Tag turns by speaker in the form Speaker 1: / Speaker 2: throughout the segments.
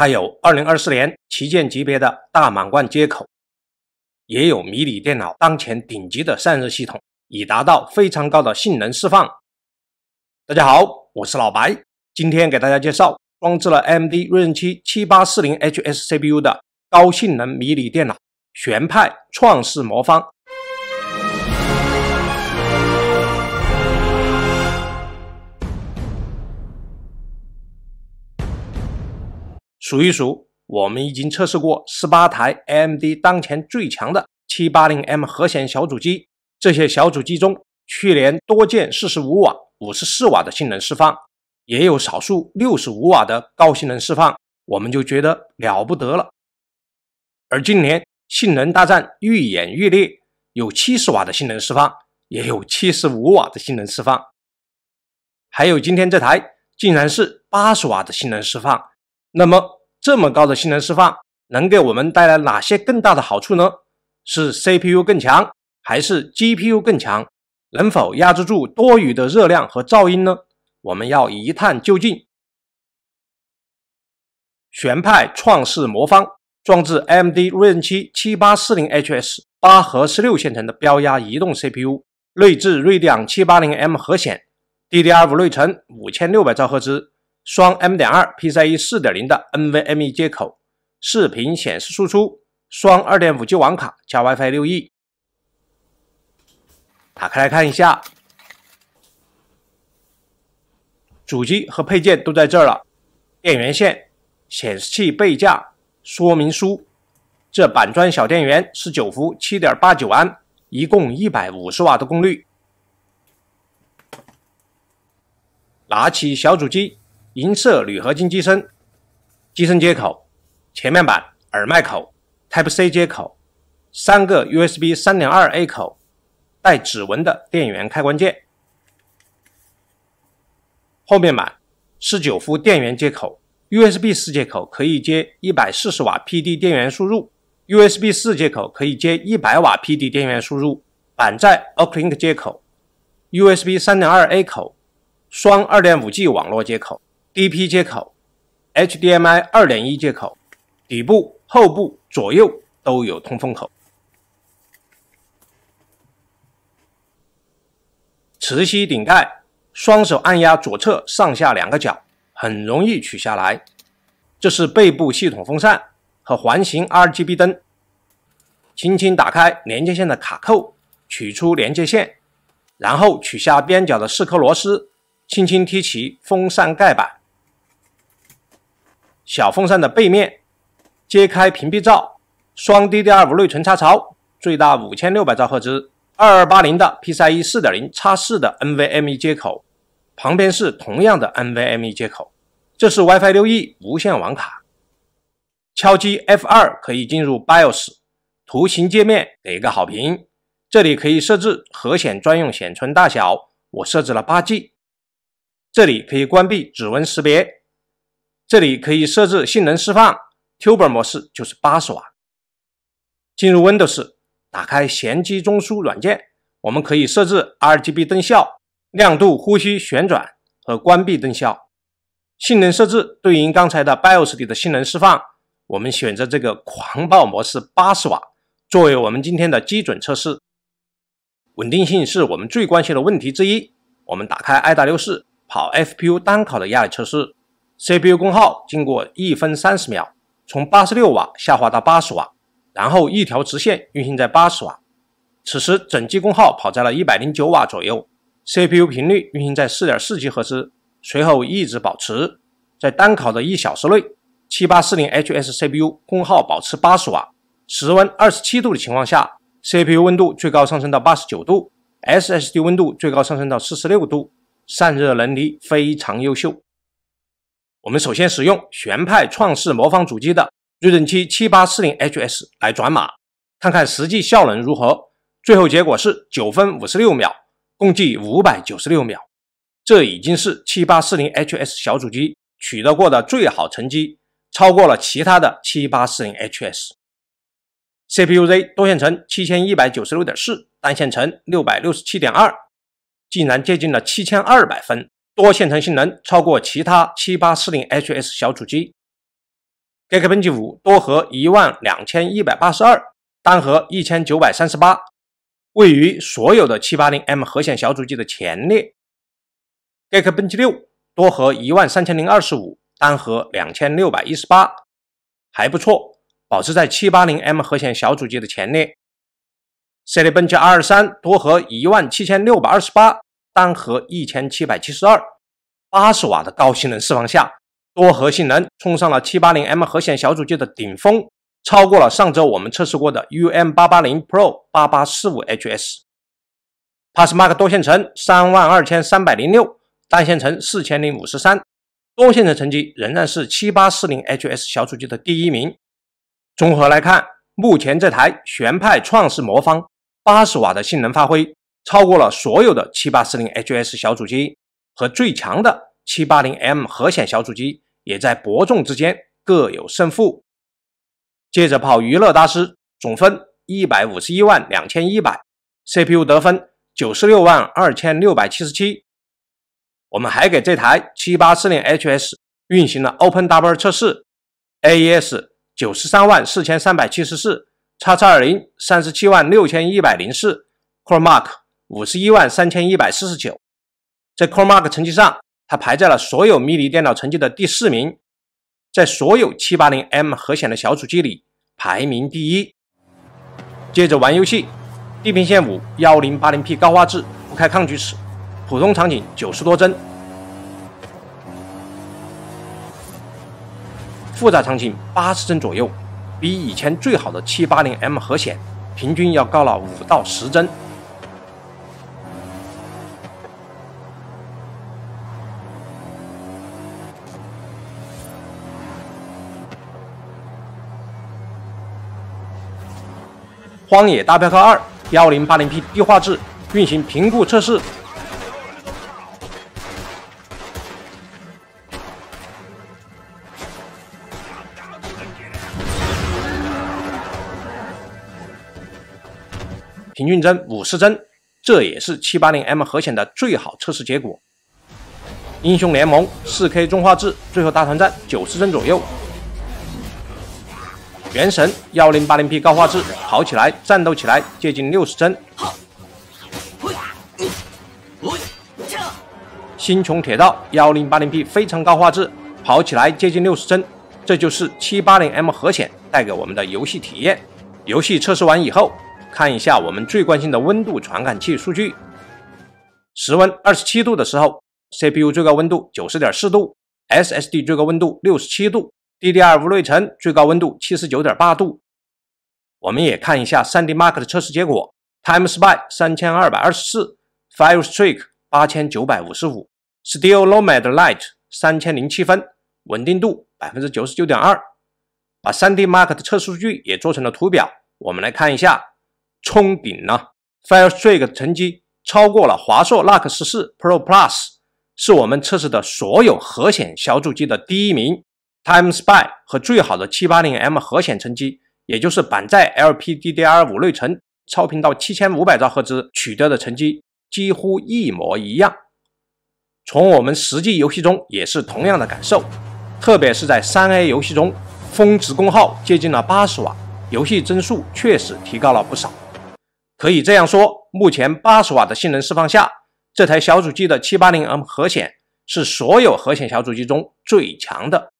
Speaker 1: 它有2024年旗舰级别的大满贯接口，也有迷你电脑当前顶级的散热系统，以达到非常高的性能释放。大家好，我是老白，今天给大家介绍装置了 AMD 锐刃7七八四零 HS CPU 的高性能迷你电脑——旋派创世魔方。数一数，我们已经测试过十八台 AMD 当前最强的 780M 核显小主机。这些小主机中，去年多见45瓦、54瓦的性能释放，也有少数65瓦的高性能释放，我们就觉得了不得了。而今年性能大战愈演愈烈，有70瓦的性能释放，也有75瓦的性能释放，还有今天这台竟然是80瓦的性能释放，那么。这么高的性能释放能给我们带来哪些更大的好处呢？是 CPU 更强还是 GPU 更强？能否压制住多余的热量和噪音呢？我们要一探究竟。玄派创世魔方装置 AMD Ryzen 七七八四零 HS 八核十六线程的标压移动 CPU，内置锐迪安七八零 M 核显，DDR 五内存五千六百兆赫兹。双 M 点二 PCIe 四点零的 NVMe 接口，视频显示输出，双二点五 G 网卡加 WiFi 六 E，打开来看一下，主机和配件都在这儿了，电源线、显示器背架、说明书，这板砖小电源是九伏七点八九安，一共一百五十瓦的功率。拿起小主机。银色铝合金机身，机身接口，前面板耳麦口、Type-C 接口，三个 USB 三点二 A 口，带指纹的电源开关键。后面板十九伏电源接口、USB 四接口可以接一百四十瓦 PD 电源输入，USB 四接口可以接一百瓦 PD 电源输入，板载 OcLink 接口、USB 三点二 A 口、双二点五 G 网络接口。DP 接口、HDMI 二点一接口，底部、后部、左右都有通风口。磁吸顶盖，双手按压左侧上下两个角，很容易取下来。这是背部系统风扇和环形 RGB 灯。轻轻打开连接线的卡扣，取出连接线，然后取下边角的四颗螺丝，轻轻提起风扇盖板。小风扇的背面，揭开屏蔽罩，双 DDR 五内存插槽，最大五千六百兆赫兹，二二八零的 PCI 四点零 x 四的 NVMe 接口，旁边是同样的 NVMe 接口，这是 WiFi 六 E 无线网卡，敲击 F 二可以进入 BIOS，图形界面给个好评，这里可以设置核显专用显存大小，我设置了八 G，这里可以关闭指纹识别。这里可以设置性能释放，Tuber 模式就是八十瓦。进入 Windows，打开贤机中枢软件，我们可以设置 RGB 灯效、亮度呼吸、旋转和关闭灯效。性能设置对应刚才的 BIOS 里的性能释放，我们选择这个狂暴模式八十瓦作为我们今天的基准测试。稳定性是我们最关心的问题之一，我们打开 i w 六四跑 SPU 单考的压力测试。CPU 功耗经过一分三十秒，从八十六瓦下滑到八十瓦，然后一条直线运行在八十瓦。此时整机功耗跑在了一百零九瓦左右，CPU 频率运行在四点四吉赫兹，随后一直保持。在单考的一小时内，七八四零 HS CPU 功耗保持八十瓦，室温二十七度的情况下，CPU 温度最高上升到八十九度，SSD 温度最高上升到四十六度，散热能力非常优秀。我们首先使用玄派创世魔方主机的锐盾七七八四零 HS 来转码，看看实际效能如何。最后结果是九分五十六秒，共计五百九十六秒，这已经是七八四零 HS 小主机取得过的最好成绩，超过了其他的七八四零 HS。CPU Z 多线程七千一百九十六点四，单线程六百六十七点二，竟然接近了七千二百分。多线程性能超过其他七八四零 HS 小主机，Geekbench 五多核一万两千一百八十二，单核一千九百三十八，位于所有的七八零 M 核显小主机的前列。g e e k b e n c 六多核一万三千零二十五，单核两千六百一十八，还不错，保持在七八零 M 核显小主机的前列。c i n e b n c R 三多核一万七千六百二十八。单核一千七百七十二，八十瓦的高性能释放下，多核性能冲上了七八零 M 核显小主机的顶峰，超过了上周我们测试过的 UM 八八零 Pro 八八四五 HS。PassMark 多线程三万二千三百零六，单线程四千零五十三，多线程成绩仍然是七八四零 HS 小主机的第一名。综合来看，目前这台玄派创世魔方八十瓦的性能发挥。超过了所有的七八四零 HS 小主机，和最强的七八零 M 核显小主机，也在伯仲之间各有胜负。接着跑娱乐大师，总分一百五十一万两千一百，CPU 得分九十六万二千六百七十七。我们还给这台七八四零 HS 运行了 OpenW 测试，AES 九十三万四千三百七十四 x 二零三十七万六千一百零四，CoreMark。五十一万三千一百四十九，在 CoreMark 成绩上，它排在了所有迷你电脑成绩的第四名，在所有七八零 M 核显的小组机里排名第一。接着玩游戏，《地平线五》幺零八零 P 高画质，不开抗锯齿，普通场景九十多帧，复杂场景八十帧左右，比以前最好的七八零 M 核显平均要高了五到十帧。荒野大镖客二，幺零八零 P 低画质运行评估测试，平均帧五十帧，这也是七八零 M 核显的最好测试结果。英雄联盟四 K 中画质，最后大团战九十帧左右。原神幺零八零 P 高画质跑起来，战斗起来接近六十帧。星穹铁道幺零八零 P 非常高画质跑起来接近六十帧，这就是七八零 M 核显带给我们的游戏体验。游戏测试完以后，看一下我们最关心的温度传感器数据。室温二十七度的时候，CPU 最高温度九十点四度，SSD 最高温度六十七度。DDR 五内存最高温度七十九点八度，我们也看一下 3D Mark 的测试结果：Time Spy 三千二百二十四，Fire Strike 八千九百五十五，Steel Nomad Light 三千零七分，稳定度百分之九十九点二。把 3D Mark 的测试数据也做成了图表，我们来看一下冲顶了。Fire Strike 的成绩超过了华硕 n c x 四 Pro Plus，是我们测试的所有核显小主机的第一名。Time Spy 和最好的 780M 核显成绩，也就是板载 LPDDR5 内存超频到7500赫兹取得的成绩几乎一模一样。从我们实际游戏中也是同样的感受，特别是在 3A 游戏中，峰值功耗接近了80瓦，游戏帧数确实提高了不少。可以这样说，目前80瓦的性能释放下，这台小主机的 780M 核显是所有核显小主机中最强的。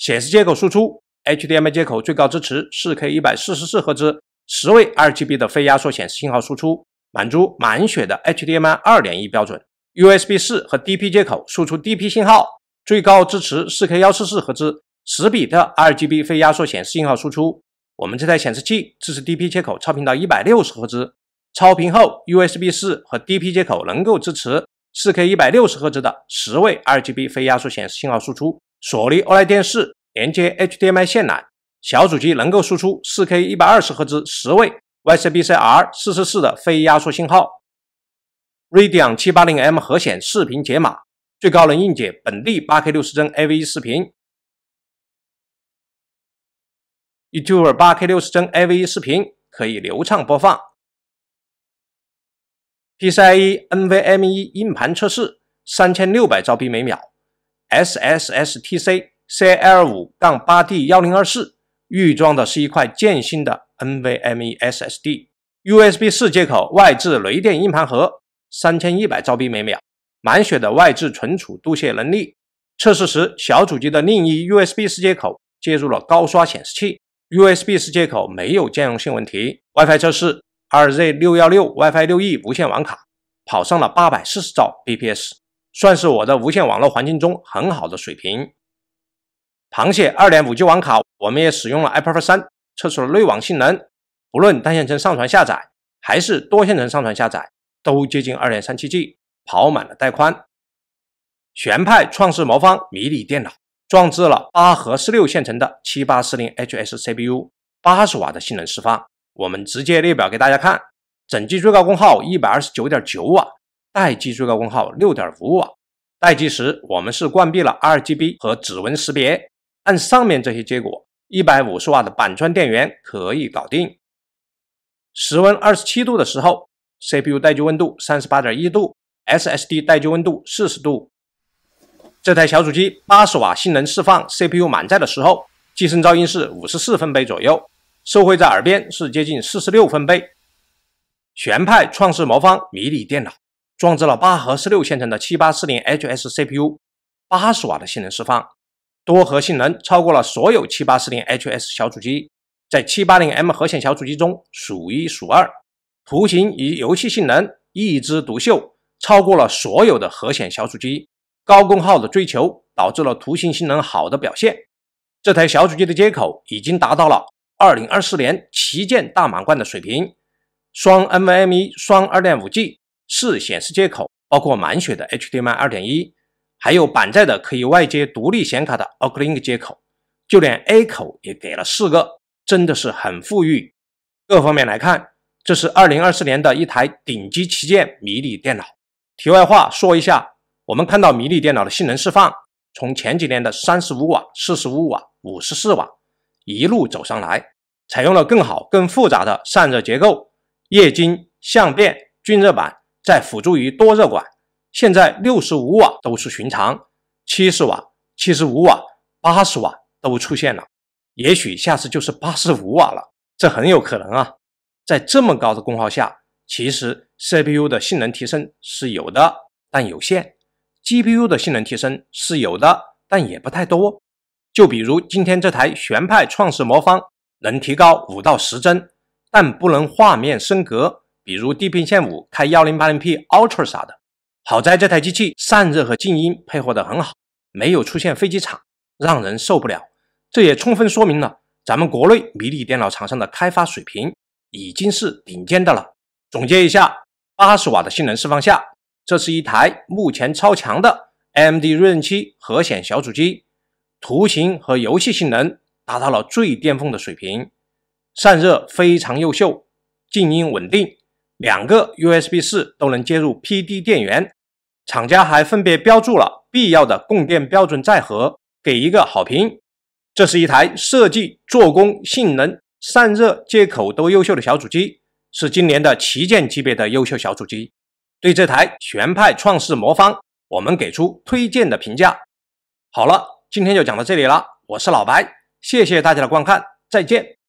Speaker 1: 显示接口输出 HDMI 接口最高支持 4K 144赫兹、十位 RGB 的非压缩显示信号输出，满足满血的 HDMI 2.1标准。USB 4和 DP 接口输出 DP 信号，最高支持 4K 144赫兹、十比特 RGB 非压缩显示信号输出。我们这台显示器支持 DP 接口超频到160赫兹，超频后 USB 4和 DP 接口能够支持 4K 160赫兹的十位 RGB 非压缩显示信号输出。索尼 OLED 电视连接 HDMI 线缆，小主机能够输出 4K 120赫兹十位 YCbCr 4 4四的非压缩信号。Radeon 780M 核显视频解码最高能硬解本地 8K 60帧 a v e 视频，YouTube 8K 60帧 a v e 视频可以流畅播放。PCIe NVMe 硬盘测试三千六百兆 B 每秒。S S S T C C L 五杠八 D 幺零二四预装的是一块剑新的 N V M E S S D U S B 四接口外置雷电硬盘盒三千一百兆 B 每秒满血的外置存储读写能力测试时小主机的另一 U S B 四接口接入了高刷显示器 U S B 四接口没有兼容性问题 WiFi 测试2 Z 六幺六 WiFi 六 E 无线网卡跑上了八百四十兆 B P S。算是我的无线网络环境中很好的水平。螃蟹二点五 G 网卡，我们也使用了 iPerf 三测出了内网性能，不论单线程上传下载还是多线程上传下载，都接近二点三七 G，跑满了带宽。玄派创世魔方迷你电脑，装置了八核四六线程的七八四零 HS CPU，八十瓦的性能释放，我们直接列表给大家看，整机最高功耗一百二十九点九瓦。待机最高功耗六点五瓦，待机时我们是关闭了 RGB 和指纹识别。按上面这些结果，一百五十瓦的板砖电源可以搞定。室温二十七度的时候，CPU 待机温度三十八点一度，SSD 待机温度四十度。这台小主机八十瓦性能释放，CPU 满载的时候，机身噪音是五十四分贝左右，收会在耳边是接近四十六分贝。全派创世魔方迷你电脑。装置了八核十六线程的七八四零 HS CPU，八十瓦的性能释放，多核性能超过了所有七八四零 HS 小主机，在七八零 M 核显小主机中数一数二，图形与游戏性能一枝独秀，超过了所有的核显小主机。高功耗的追求导致了图形性能好的表现。这台小主机的接口已经达到了二零二四年旗舰大满贯的水平，双 NVMe 双二点五 G。四显示接口，包括满血的 HDMI 二点一，还有板载的可以外接独立显卡的 OC Link 接口，就连 A 口也给了四个，真的是很富裕。各方面来看，这是二零二四年的一台顶级旗舰迷你电脑。题外话说一下，我们看到迷你电脑的性能释放，从前几年的三十五瓦、四十五瓦、五十四瓦，一路走上来，采用了更好、更复杂的散热结构，液晶相变均热板。在辅助于多热管，现在六十五瓦都是寻常，七十瓦、七十五瓦、八十瓦都出现了，也许下次就是八十五瓦了，这很有可能啊。在这么高的功耗下，其实 CPU 的性能提升是有的，但有限；GPU 的性能提升是有的，但也不太多。就比如今天这台玄派创世魔方，能提高五到十帧，但不能画面升格。比如地平线五开幺零八零 P Ultra 啥的，好在这台机器散热和静音配合的很好，没有出现飞机场，让人受不了。这也充分说明了咱们国内迷你电脑厂商的开发水平已经是顶尖的了。总结一下，八十瓦的性能释放下，这是一台目前超强的 AMD 锐 n 七核显小主机，图形和游戏性能达到了最巅峰的水平，散热非常优秀，静音稳定。两个 USB 四都能接入 PD 电源，厂家还分别标注了必要的供电标准载荷，给一个好评。这是一台设计、做工、性能、散热、接口都优秀的小主机，是今年的旗舰级别的优秀小主机。对这台玄派创世魔方，我们给出推荐的评价。好了，今天就讲到这里了。我是老白，谢谢大家的观看，再见。